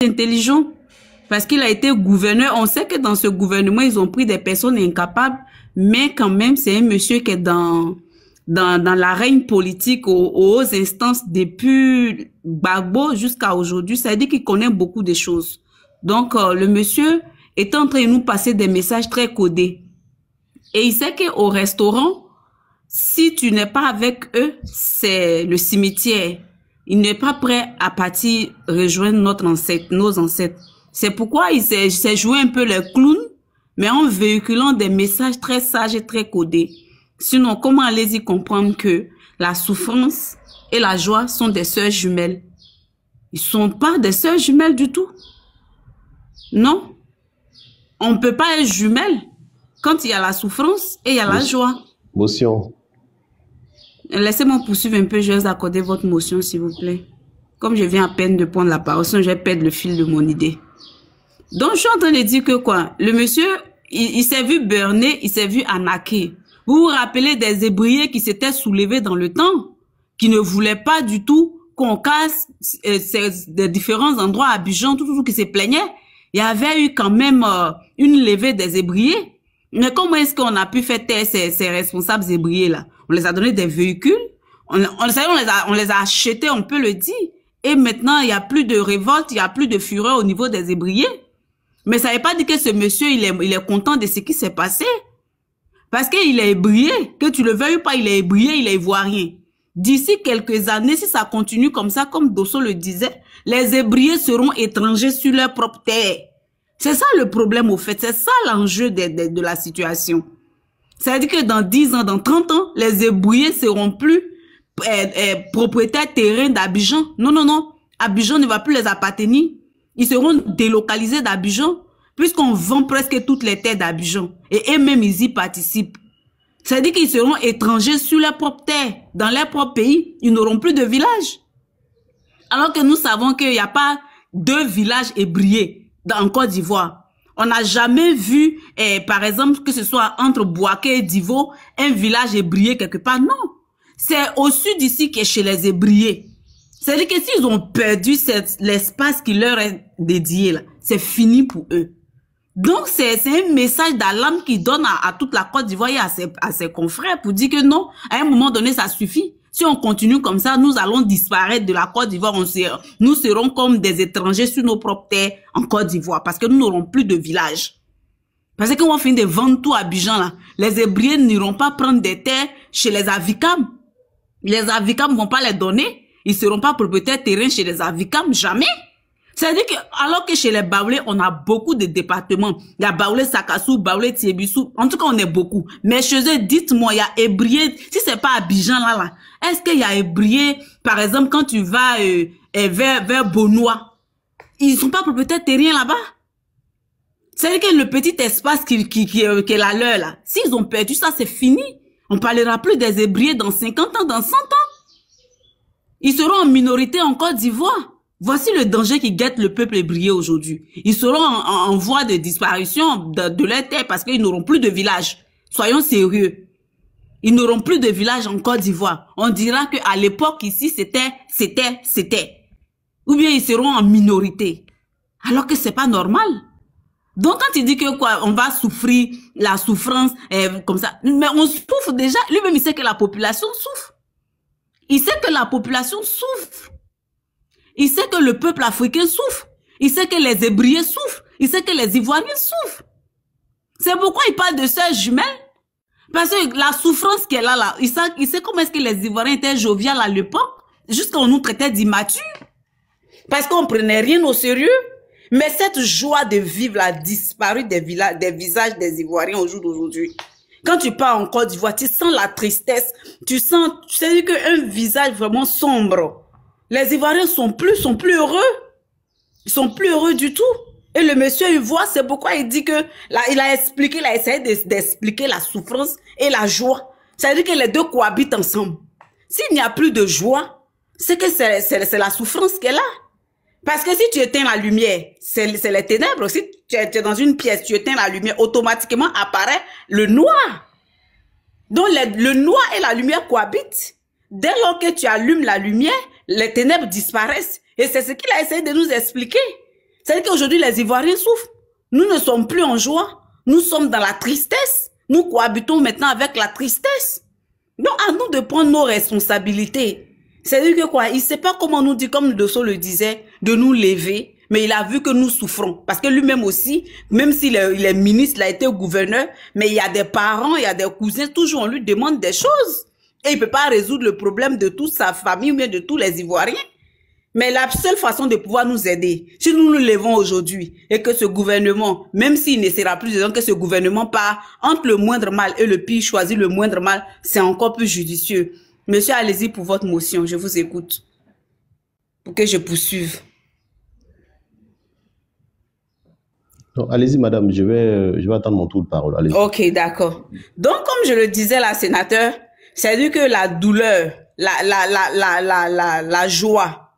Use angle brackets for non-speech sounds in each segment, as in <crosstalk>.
intelligent parce qu'il a été gouverneur. On sait que dans ce gouvernement, ils ont pris des personnes incapables, mais quand même, c'est un monsieur qui est dans, dans, dans la règne politique aux, aux instances depuis Gbagbo jusqu'à aujourd'hui. Ça veut dire qu'il connaît beaucoup de choses. Donc, euh, le monsieur est en train de nous passer des messages très codés. Et il sait qu'au restaurant, si tu n'es pas avec eux, c'est le cimetière il n'est pas prêt à partir rejoindre notre ancêtre, nos ancêtres. C'est pourquoi il s'est joué un peu le clown, mais en véhiculant des messages très sages et très codés. Sinon, comment allez-y comprendre que la souffrance et la joie sont des sœurs jumelles Ils sont pas des sœurs jumelles du tout. Non. On ne peut pas être jumelles quand il y a la souffrance et il y a la joie. Motion. Laissez-moi poursuivre un peu, je vais accorder votre motion, s'il vous plaît. Comme je viens à peine de prendre la parole, sinon je vais perdre le fil de mon idée. Donc, je suis en train de dire que quoi Le monsieur, il, s'est vu burner, il s'est vu anaquer. Vous vous rappelez des ébriers qui s'étaient soulevés dans le temps, qui ne voulaient pas du tout qu'on casse euh, ces, des différents endroits à tout, tout, qui se plaignait. Il y avait eu quand même euh, une levée des ébriers. Mais comment est-ce qu'on a pu faire ces, ces responsables ébriers-là on les a donné des véhicules, on, on, les a, on les a achetés, on peut le dire. Et maintenant, il y a plus de révolte, il y a plus de fureur au niveau des ébriers. Mais ça n'est pas dire que ce monsieur, il est, il est content de ce qui s'est passé. Parce qu'il est ébrié, que tu le veuilles ou pas, il est ébrié, il est rien. D'ici quelques années, si ça continue comme ça, comme Dosso le disait, les ébriés seront étrangers sur leur propre terre. C'est ça le problème au fait, c'est ça l'enjeu de, de la situation. Ça veut dire que dans 10 ans, dans 30 ans, les ébouillés seront plus euh, euh, propriétaires terrains d'Abidjan. Non, non, non. Abidjan ne va plus les appartenir. Ils seront délocalisés d'Abidjan puisqu'on vend presque toutes les terres d'Abidjan. Et eux-mêmes, ils y participent. Ça veut dire qu'ils seront étrangers sur leurs propres terres, dans leur propre pays. Ils n'auront plus de village. Alors que nous savons qu'il n'y a pas deux villages ébriés dans, en Côte d'Ivoire. On n'a jamais vu, eh, par exemple, que ce soit entre Boaké et Divo, un village ébrié quelque part. Non. C'est au sud d'ici que chez les ébriés. C'est-à-dire que s'ils ont perdu l'espace qui leur est dédié, là, c'est fini pour eux. Donc, c'est un message d'alarme qui donne à, à, toute la Côte d'Ivoire et à ses, à ses confrères pour dire que non, à un moment donné, ça suffit. Si on continue comme ça, nous allons disparaître de la Côte d'Ivoire. nous serons comme des étrangers sur nos propres terres en Côte d'Ivoire parce que nous n'aurons plus de village. Parce qu'on va finir de vendre tout à Bijan là. Les Hébriens n'iront pas prendre des terres chez les Avicams. Les Avicams vont pas les donner. Ils seront pas propriétaires terrain chez les Avicams, jamais. C'est-à-dire que, alors que chez les Baoulés, on a beaucoup de départements. Il y a Baoulé Sakassou, Baoulé Tiebissou. En tout cas, on est beaucoup. Mais chez eux, dites-moi, il y a Ébrié. Si c'est pas à Bijan, là, là. Est-ce qu'il y a Ébrié, par exemple, quand tu vas euh, eh, vers, vers Bonois? Ils sont pas peut-être terriens là-bas? C'est-à-dire que le petit espace qui, qui, euh, qui, est la leur, là, s'ils ont perdu ça, c'est fini. On parlera plus des ébriers dans 50 ans, dans 100 ans. Ils seront en minorité en Côte d'Ivoire. Voici le danger qui guette le peuple hébreu aujourd'hui. Ils seront en, voie de disparition de, de leur terre parce qu'ils n'auront plus de village. Soyons sérieux. Ils n'auront plus de village en Côte d'Ivoire. On dira que à l'époque ici, c'était, c'était, c'était. Ou bien ils seront en minorité. Alors que c'est pas normal. Donc quand il dit que quoi, on va souffrir la souffrance eh, comme ça, mais on souffre déjà. Lui-même il sait que la population souffre. Il sait que la population souffre. Il sait que le peuple africain souffre. Il sait que les Hébriers souffrent. Il sait que les Ivoiriens souffrent. C'est pourquoi il parle de sœurs jumelles. Parce que la souffrance qu'elle a là, il sait, il sait comment est-ce que les Ivoiriens étaient joviales à l'époque, jusqu'à qu'on nous traitait d'immatures. Parce qu'on prenait rien au sérieux. Mais cette joie de vivre a disparu des, des visages des Ivoiriens au jour d'aujourd'hui. Quand tu pars en Côte d'Ivoire, tu sens la tristesse, tu sens, tu sais qu'un visage vraiment sombre. Les Ivoiriens sont plus, sont plus heureux. Ils sont plus heureux du tout. Et le monsieur, il voit, c'est pourquoi il dit que, là, il a expliqué, il a essayé d'expliquer la souffrance et la joie. C'est-à-dire que les deux cohabitent ensemble. S'il n'y a plus de joie, c'est que c'est la souffrance qui est là. Parce que si tu éteins la lumière, c'est les ténèbres. Si tu es, dans une pièce, tu éteins la lumière, automatiquement apparaît le noir. Donc le, le noir et la lumière cohabitent. Dès lors que tu allumes la lumière, les ténèbres disparaissent. Et c'est ce qu'il a essayé de nous expliquer. C'est dire qu'aujourd'hui, les Ivoiriens souffrent. Nous ne sommes plus en joie. Nous sommes dans la tristesse. Nous cohabitons maintenant avec la tristesse. Donc, à nous de prendre nos responsabilités. C'est-à-dire que quoi, il sait pas comment nous dit, comme Dosso le disait, de nous lever, mais il a vu que nous souffrons. Parce que lui-même aussi, même s'il il est ministre, il a été gouverneur, mais il y a des parents, il y a des cousins, toujours on lui demande des choses. Et il ne peut pas résoudre le problème de toute sa famille ou bien de tous les Ivoiriens. Mais la seule façon de pouvoir nous aider, si nous nous levons aujourd'hui et que ce gouvernement, même s'il ne sera plus dedans, que ce gouvernement part entre le moindre mal et le pire, choisit le moindre mal, c'est encore plus judicieux. Monsieur, allez-y pour votre motion, je vous écoute. Pour que je poursuive. Allez-y, madame, je vais, je vais attendre mon tour de parole. Ok, d'accord. Donc, comme je le disais, la sénateur, c'est-à-dire que la douleur, la, la, la, la, la, la, joie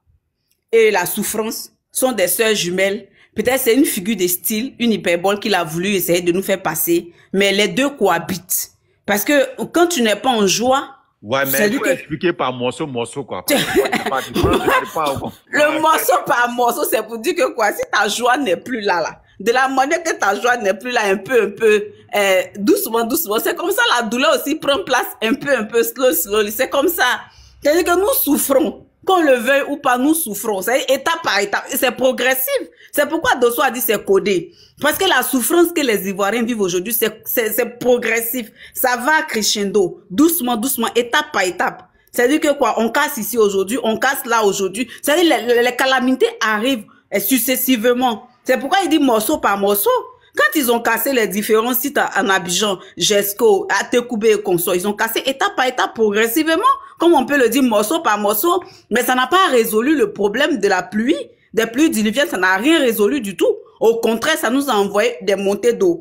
et la souffrance sont des sœurs jumelles. Peut-être c'est une figure de style, une hyperbole qu'il a voulu essayer de nous faire passer, mais les deux cohabitent. Parce que quand tu n'es pas en joie, Ouais, mais il faut que... expliquer par morceau, morceau, quoi. <laughs> Le morceau par morceau, c'est pour dire que quoi, si ta joie n'est plus là, là, de la manière que ta joie n'est plus là, un peu, un peu, euh, doucement, doucement. C'est comme ça, la douleur aussi prend place un peu, un peu, slow, slowly. C'est comme ça. C'est-à-dire que nous souffrons. Qu'on le veuille ou pas, nous souffrons. C'est étape par étape. C'est progressif. C'est pourquoi Dosso a dit c'est codé. Parce que la souffrance que les Ivoiriens vivent aujourd'hui, c'est progressif. Ça va crescendo. Doucement, doucement, étape par étape. C'est-à-dire que quoi, on casse ici aujourd'hui, on casse là aujourd'hui. C'est-à-dire les, les calamités arrivent euh, successivement. C'est pourquoi il dit morceau par morceau. Quand ils ont cassé les différents sites en Abidjan, Gesco, Atekoube et ça, ils ont cassé étape par étape progressivement, comme on peut le dire morceau par morceau, mais ça n'a pas résolu le problème de la pluie, des pluies diluviennes, ça n'a rien résolu du tout. Au contraire, ça nous a envoyé des montées d'eau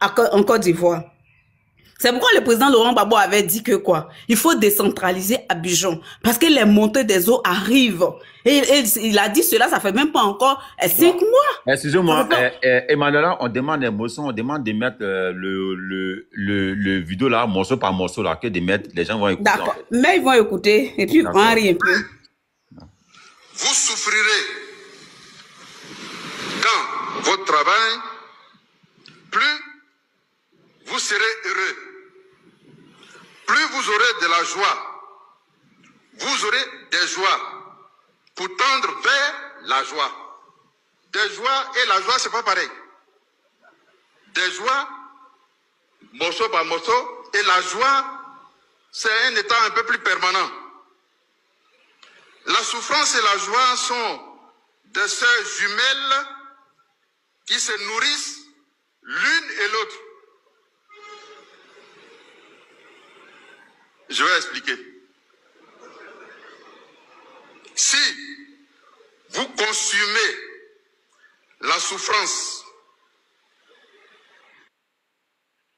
en Côte d'Ivoire. C'est pourquoi le président Laurent Babo avait dit que quoi Il faut décentraliser Abidjan parce que les montées des eaux arrivent. Et, il a dit cela, ça fait même pas encore eh, cinq mois. Excusez-moi, eh, eh, Emmanuel, on demande des morceaux, on demande de mettre euh, le, vidéo là, morceau par morceau là, que de mettre, les gens vont écouter. D'accord, mais ils vont écouter et puis on rien. un Vous souffrirez quand votre travail, plus vous serez heureux. Plus vous aurez de la joie, vous aurez des joies pour tendre vers la joie. Des joies et la joie, ce n'est pas pareil. Des joies, morceau par morceau, et la joie, c'est un état un peu plus permanent. La souffrance et la joie sont des sœurs jumelles qui se nourrissent l'une et l'autre. Je vais expliquer. Si vous consumez la souffrance,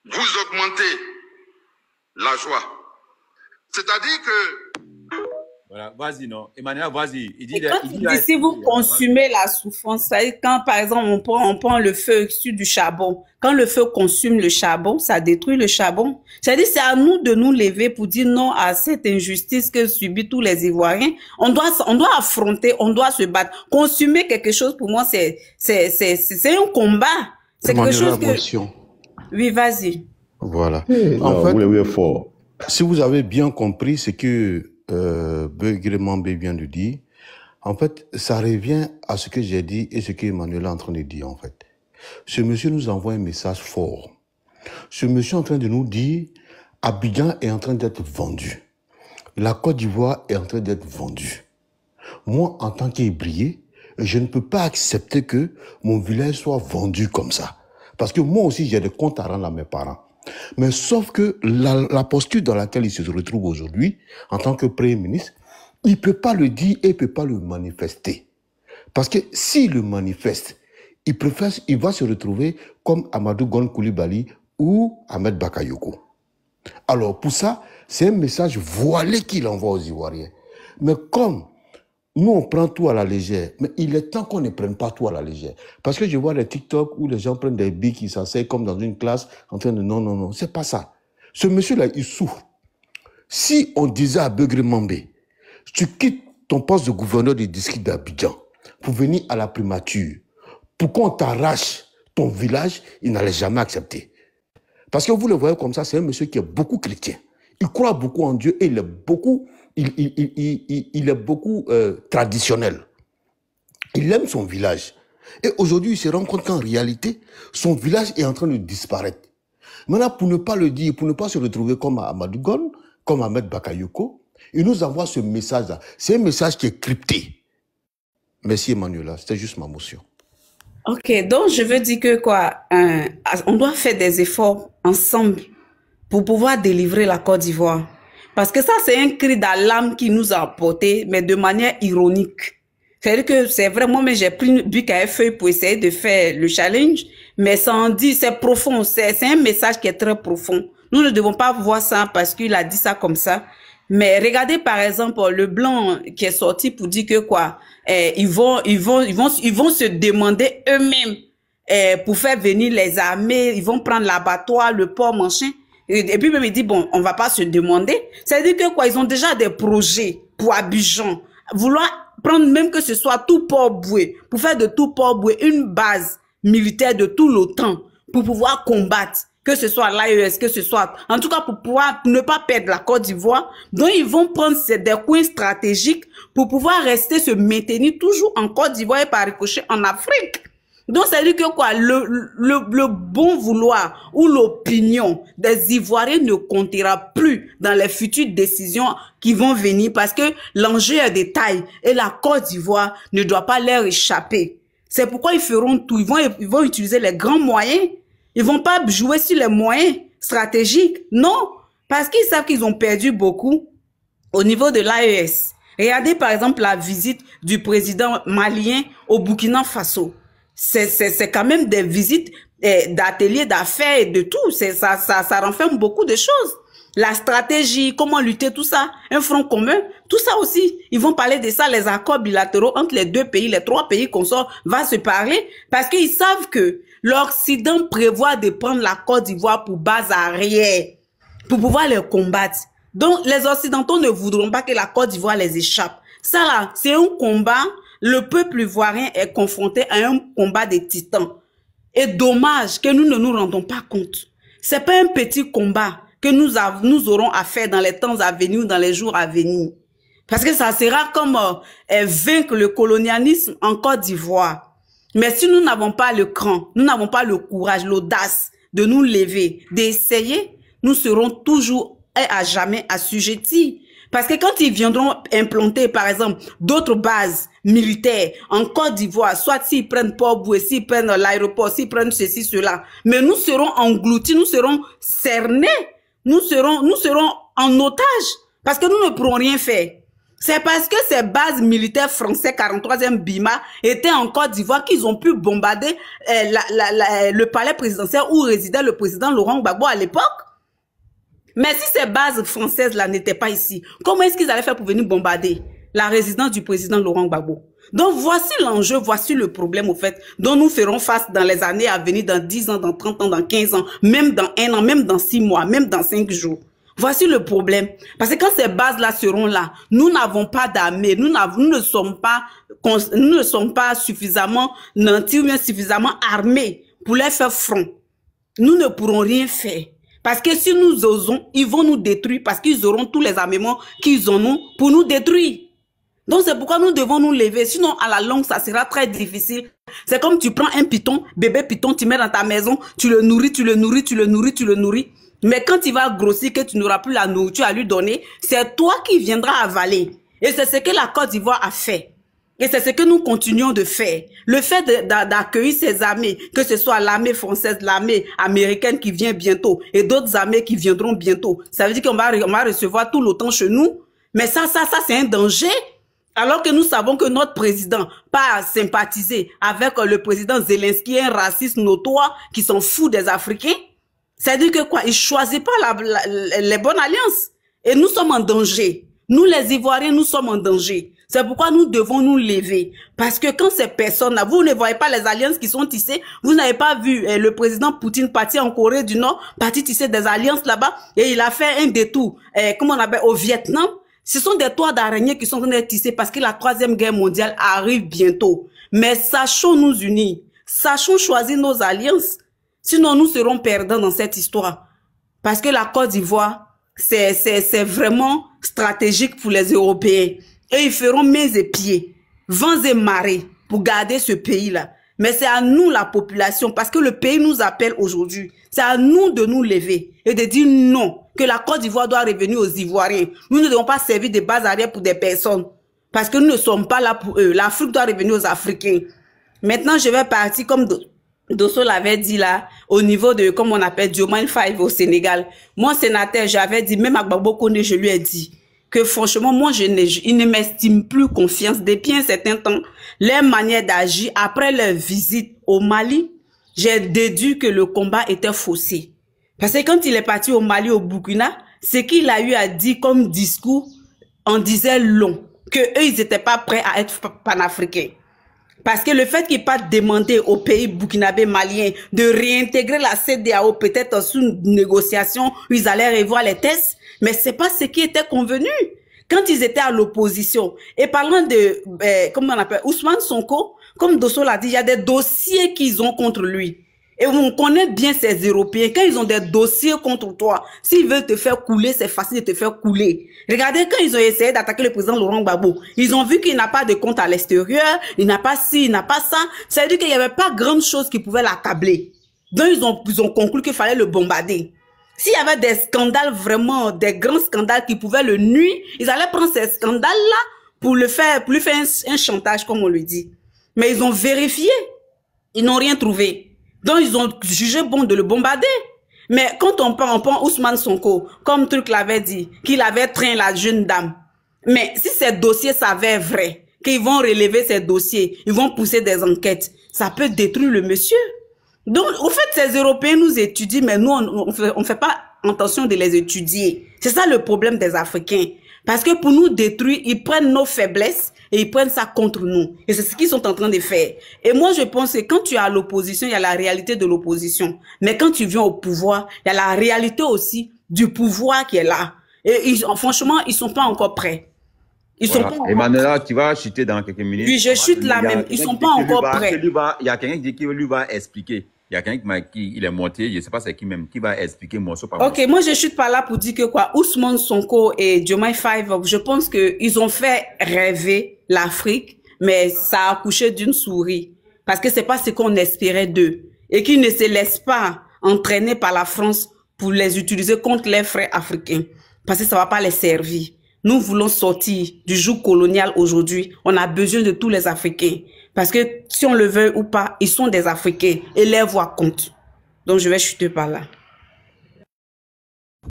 vous augmentez la joie. C'est-à-dire que voilà, vas-y, non. Emmanuel, vas-y. Il dit, quand il dit, si vous consommez la souffrance, ça quand par exemple on prend, le feu sur du charbon, quand le feu consume le charbon, ça détruit le charbon. cest à c'est à nous de nous lever pour dire non à cette injustice que subissent tous les Ivoiriens. On doit, on doit affronter, on doit se battre. Consumer quelque chose, pour moi, c'est, c'est, un combat. C'est quelque chose que... Oui, vas-y. Voilà. en fait, Si vous avez bien compris, c'est que euh, Mambé vient de dire, en fait, ça revient à ce que j'ai dit et ce qu'Emmanuel est en train de dire, en fait. Ce monsieur nous envoie un message fort. Ce monsieur est en train de nous dire, Abidjan est en train d'être vendu. La Côte d'Ivoire est en train d'être vendue. Moi, en tant qu'ébrié, je ne peux pas accepter que mon village soit vendu comme ça. Parce que moi aussi, j'ai des comptes à rendre à mes parents. Mais sauf que la, posture dans laquelle il se retrouve aujourd'hui, en tant que Premier ministre, il ne peut pas le dire et il ne peut pas le manifester. Parce que s'il le manifeste, il, préfère, il va se retrouver comme Amadou Gon Koulibaly ou Ahmed Bakayoko. Alors pour ça, c'est un message voilé qu'il envoie aux Ivoiriens. Mais comme nous, on prend tout à la légère, mais il est temps qu'on ne prenne pas tout à la légère. Parce que je vois des TikTok où les gens prennent des billes qui s'asseyent comme dans une classe en train de non, non, non, c'est pas ça. Ce monsieur-là, il souffre. Si on disait à B, tu quittes ton poste de gouverneur du district d'Abidjan pour venir à la primature, pour qu'on t'arrache ton village, il n'allait jamais accepter. Parce que vous le voyez comme ça, c'est un monsieur qui est beaucoup chrétien. Il croit beaucoup en Dieu et il est beaucoup il, est beaucoup euh, traditionnel. Il aime son village. Et aujourd'hui, il se rend compte qu'en réalité, son village est en train de disparaître. Maintenant, pour ne pas le dire, pour ne pas se retrouver comme à Amadou Gon, comme Ahmed Bakayoko, il nous envoie ce message-là. C'est un message qui est crypté. Merci Emmanuel, c'était juste ma motion. Ok, donc je veux dire que quoi, hein, on doit faire des efforts ensemble pour pouvoir délivrer la Côte d'Ivoire. Parce que ça, c'est un cri d'alarme qui nous a porté, mais de manière ironique. cest à que c'est vraiment, mais j'ai pris Buc à feuille pour essayer de faire le challenge, mais en dit, c'est profond, c'est un message qui est très profond. Nous ne devons pas voir ça parce qu'il a dit ça comme ça. Mais regardez par exemple le blanc qui est sorti pour dire que quoi, eh, ils vont, ils vont, ils vont, ils vont se demander eux-mêmes eh, pour faire venir les armées, ils vont prendre l'abattoir, le port, machin. Et, puis même il dit, bon, on va pas se demander. cest à dire que quoi, ils ont déjà des projets pour Abidjan. Vouloir prendre même que ce soit tout Port-Boué, pour faire de tout Port-Boué une base militaire de tout l'OTAN, pour pouvoir combattre que ce soit l'AES, que ce soit, en tout cas pour pouvoir ne pas perdre la Côte d'Ivoire. Donc ils vont prendre ces, des coins stratégiques pour pouvoir rester se maintenir toujours en Côte d'Ivoire et par ricocher en Afrique. Donc, ça veut dire que quoi, le, bon vouloir ou l'opinion des Ivoiriens ne comptera plus dans les futures décisions qui vont venir parce que l'enjeu est de taille et la Côte d'Ivoire ne doit pas leur échapper. C'est pourquoi ils feront tout. Ils vont, ils vont utiliser les grands moyens. Ils vont pas jouer sur les moyens stratégiques. Non. Parce qu'ils savent qu'ils ont perdu beaucoup au niveau de l'AES. Regardez par exemple la visite du président malien au Burkina Faso c'est quand même des visites et eh, d'ateliers, d'affaires et de tout. Ça, ça, ça renferme beaucoup de choses. La stratégie, comment lutter, tout ça, un front commun, tout ça aussi. Ils vont parler de ça, les accords bilatéraux entre les deux pays, les trois pays qu'on sort, va se parler parce qu'ils savent que l'Occident prévoit de prendre la Côte d'Ivoire pour base arrière, pour pouvoir les combattre. Donc, les Occidentaux ne voudront pas que la Côte d'Ivoire les échappe. Ça, là, c'est un combat le peuple ivoirien est confronté à un combat des titans. Et dommage que nous ne nous rendons pas compte. C'est pas un petit combat que nous, nous aurons à faire dans les temps à venir ou dans les jours à venir. Parce que ça sera comme euh, euh, vaincre le colonialisme en Côte d'Ivoire. Mais si nous n'avons pas le cran, nous n'avons pas le courage, l'audace de nous lever, d'essayer, nous serons toujours et à jamais assujettis. Parce que quand ils viendront implanter, par exemple, d'autres bases militaires en Côte d'Ivoire, soit s'ils prennent Port-Boué, s'ils prennent l'aéroport, s'ils prennent ceci, cela. Mais nous serons engloutis, nous serons cernés, nous serons, nous serons en otage parce que nous ne pourrons rien faire. C'est parce que ces bases militaires françaises, 43e Bima, étaient en Côte d'Ivoire qu'ils ont pu bombarder euh, euh, le palais présidentiel où résidait le président Laurent Gbagbo à l'époque. Mais si ces bases françaises-là n'étaient pas ici, comment est-ce qu'ils allaient faire pour venir bombarder la résidence du président Laurent Gbagbo. Donc voici l'enjeu, voici le problème au fait dont nous ferons face dans les années à venir, dans 10 ans, dans 30 ans, dans 15 ans, même dans un an, même dans 6 mois, même dans 5 jours. Voici le problème. Parce que quand ces bases-là seront là, nous n'avons pas d'armée, nous, ne sommes pas, nous ne sommes pas suffisamment nantis ou bien suffisamment armés pour les faire front. Nous ne pourrons rien faire. Parce que si nous osons, ils vont nous détruire parce qu'ils auront tous les armements qu'ils en ont pour nous détruire. Donc c'est pourquoi nous devons nous lever. Sinon, à la longue, ça sera très difficile. C'est comme tu prends un python, bébé piton, tu mets dans ta maison, tu le nourris, tu le nourris, tu le nourris, tu le nourris. Mais quand il va grossir, que tu n'auras plus la nourriture à lui donner, c'est toi qui viendras avaler. Et c'est ce que la Côte d'Ivoire a fait. Et c'est ce que nous continuons de faire. Le fait d'accueillir ces armées, que ce soit l'armée française, l'armée américaine qui vient bientôt et d'autres armées qui viendront bientôt, ça veut dire qu'on va, va recevoir tout l'OTAN chez nous. Mais ça, ça, ça, c'est un danger. Alors que nous savons que notre président, pas sympathiser avec euh, le président Zelensky, un raciste notoire qui s'en fout des Africains, c'est-à-dire que quoi, il choisit pas les bonnes alliances. Et nous sommes en danger. Nous, les Ivoiriens, nous sommes en danger. C'est pourquoi nous devons nous lever. Parce que quand ces personnes-là, vous ne voyez pas les alliances qui sont tissées, vous n'avez pas vu euh, le président Poutine partir en Corée du Nord, partir tisser des alliances là-bas, et il a fait un détour, eh, comme on appelle, au Vietnam, ce sont des toits d'araignées qui sont en train d'être tissés parce que la troisième guerre mondiale arrive bientôt. Mais sachons nous unir. Sachons choisir nos alliances. Sinon, nous serons perdants dans cette histoire. Parce que la Côte d'Ivoire, c'est, c'est, vraiment stratégique pour les Européens. Et ils feront mes et pieds, vents et marées pour garder ce pays-là. Mais c'est à nous, la population, parce que le pays nous appelle aujourd'hui. C'est à nous de nous lever et de dire non, que la Côte d'Ivoire doit revenir aux Ivoiriens. Nous ne devons pas servir de base arrière pour des personnes, parce que nous ne sommes pas là pour eux. L'Afrique doit revenir aux Africains. Maintenant, je vais partir, comme Dosso l'avait dit là, au niveau de, comme on appelle, Dioman Five au Sénégal. Moi, sénateur, j'avais dit, même à Kone, je lui ai dit, que franchement, moi, je ne, ils ne m'estiment plus confiance depuis un certain temps. Leur manière d'agir, après leur visite au Mali, j'ai déduit que le combat était faussé. Parce que quand il est parti au Mali, au Burkina, ce qu'il a eu à dire comme discours, on disait long, que eux, ils n'étaient pas prêts à être panafricains. Parce que le fait qu'ils n'ait pas demandé au pays burkinabé malien de réintégrer la CDAO, peut-être sous une négociation, ils allaient revoir les tests, mais c'est pas ce qui était convenu. Quand ils étaient à l'opposition, et parlant de, euh, comment on appelle, Ousmane Sonko, comme Dosso l'a dit, il y a des dossiers qu'ils ont contre lui. Et on connaît bien ces Européens. Quand ils ont des dossiers contre toi, s'ils veulent te faire couler, c'est facile de te faire couler. Regardez quand ils ont essayé d'attaquer le président Laurent Gbagbo. Ils ont vu qu'il n'a pas de compte à l'extérieur, il n'a pas ci, il n'a pas ça. Ça veut dire qu'il n'y avait pas grande chose qui pouvait l'accabler. Donc ils ont, ont conclu qu'il fallait le bombarder. S'il y avait des scandales vraiment, des grands scandales qui pouvaient le nuire, ils allaient prendre ces scandales-là pour le faire, pour lui faire un, un chantage, comme on le dit. Mais ils ont vérifié. Ils n'ont rien trouvé. Donc, ils ont jugé bon de le bombarder. Mais quand on prend, on prend Ousmane Sonko, comme Truc l'avait dit, qu'il avait traîné la jeune dame. Mais si ces dossiers savaient vrai, qu'ils vont relever ces dossiers, ils vont pousser des enquêtes, ça peut détruire le monsieur. Donc, au fait, ces Européens nous étudient, mais nous, on ne fait, pas intention de les étudier. C'est ça le problème des Africains. Parce que pour nous détruire, ils prennent nos faiblesses et ils prennent ça contre nous. Et c'est ce qu'ils sont en train de faire. Et moi, je pense que quand tu as l'opposition, il y a la réalité de l'opposition. Mais quand tu viens au pouvoir, il y a la réalité aussi du pouvoir qui est là. Et ils, franchement, ils sont pas encore prêts. Ils sont pas Et Emmanuel, tu vas chuter dans quelques minutes. Oui, je chute là même. Ils sont pas encore prêts. Il y a quelqu'un qui lui va expliquer. Il y a quelqu'un qui, il est monté, je ne sais pas c'est qui même, qui va expliquer morceau par morceau. Ok, moi je ne suis pas là pour dire que quoi, Ousmane Sonko et Jomai Five, je pense qu'ils ont fait rêver l'Afrique, mais ça a accouché d'une souris. Parce que c'est pas ce qu'on espérait d'eux. Et qu'ils ne se laissent pas entraîner par la France pour les utiliser contre les frères africains. Parce que ça va pas les servir. Nous voulons sortir du joug colonial aujourd'hui. On a besoin de tous les Africains. Parce que si on le veut ou pas, ils sont des Africains et leur voix compte. Donc je vais chuter par là.